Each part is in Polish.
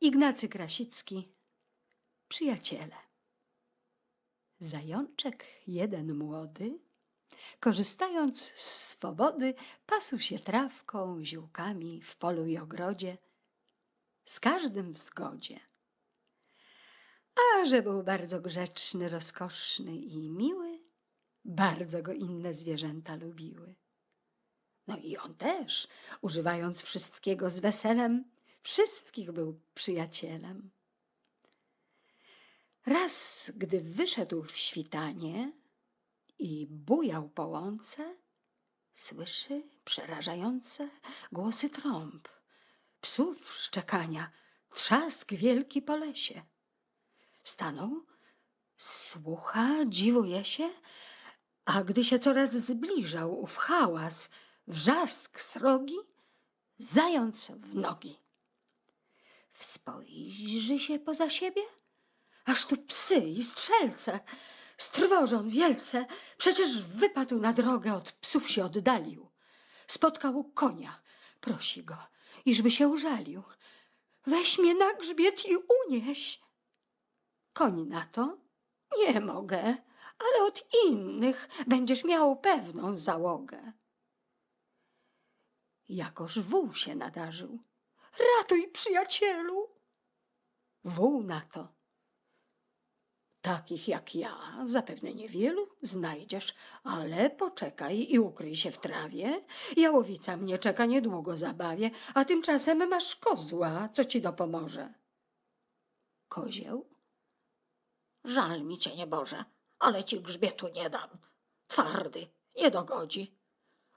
Ignacy Krasicki, przyjaciele. Zajączek jeden młody, korzystając z swobody, pasł się trawką, ziółkami w polu i ogrodzie, z każdym w zgodzie. A że był bardzo grzeczny, rozkoszny i miły, bardzo go inne zwierzęta lubiły. No i on też, używając wszystkiego z weselem, wszystkich był przyjacielem. Raz, gdy wyszedł w świtanie i bujał po łące, słyszy przerażające głosy trąb, psów szczekania, trzask wielki po lesie. Stanął, słucha, dziwuje się, a gdy się coraz zbliżał ów hałas, wrzask srogi, zając w nogi. Spojrzy się poza siebie? Aż tu psy i strzelce. Strwożon wielce, przecież wypadł na drogę, od psów się oddalił. Spotkał konia, prosi go, iżby się użalił. Weź mnie na grzbiet i unieś. Koń na to? Nie mogę, ale od innych będziesz miał pewną załogę. Jakoż wół się nadarzył. Ratuj, przyjacielu! Wół na to. Takich jak ja zapewne niewielu znajdziesz, ale poczekaj i ukryj się w trawie. Jałowica mnie czeka niedługo zabawie, a tymczasem masz kozła, co ci dopomoże. Kozieł? Żal mi cię, nieboże, ale ci grzbietu nie dam. Twardy, nie dogodzi.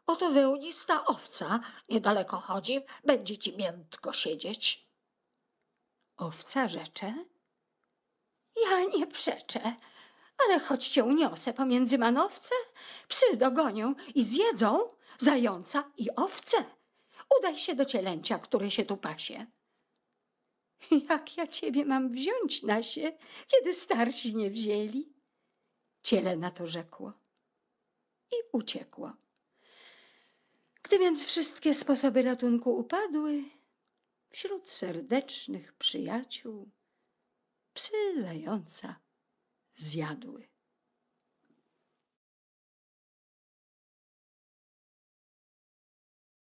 Oto wełnista owca niedaleko chodzi, będzie ci miętko siedzieć. Owca rzecze? Ja nie przeczę, ale choć cię uniosę pomiędzy manowce, psy dogonią i zjedzą zająca i owce. Udaj się do cielęcia, które się tu pasie. Jak ja ciebie mam wziąć na się, kiedy starsi nie wzięli? Ciele na to rzekło i uciekło. Gdy więc wszystkie sposoby ratunku upadły, wśród serdecznych przyjaciół psy zająca zjadły.